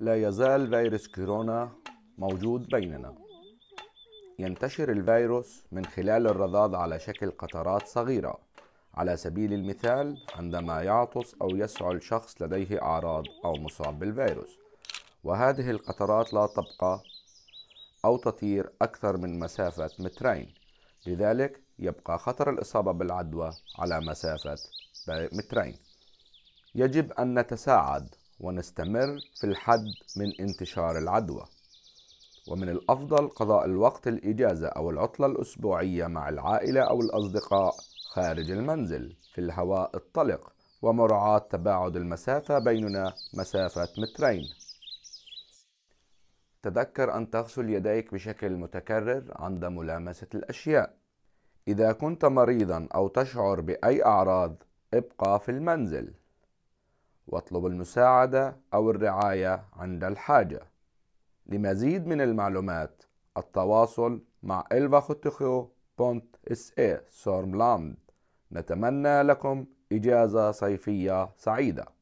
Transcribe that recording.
لا يزال فيروس كورونا موجود بيننا ينتشر الفيروس من خلال الرذاذ على شكل قطرات صغيرة على سبيل المثال عندما يعطس أو يسعل شخص لديه أعراض أو مصاب بالفيروس وهذه القطرات لا تبقى أو تطير أكثر من مسافة مترين لذلك يبقى خطر الإصابة بالعدوى على مسافة مترين يجب أن نتساعد ونستمر في الحد من انتشار العدوى ومن الأفضل قضاء الوقت الإجازة أو العطلة الأسبوعية مع العائلة أو الأصدقاء خارج المنزل في الهواء الطلق ومراعاة تباعد المسافة بيننا مسافة مترين تذكر أن تغسل يديك بشكل متكرر عند ملامسة الأشياء إذا كنت مريضا أو تشعر بأي أعراض ابقى في المنزل واطلب المساعدة أو الرعاية عند الحاجة لمزيد من المعلومات التواصل مع اي سورملاند نتمنى لكم إجازة صيفية سعيدة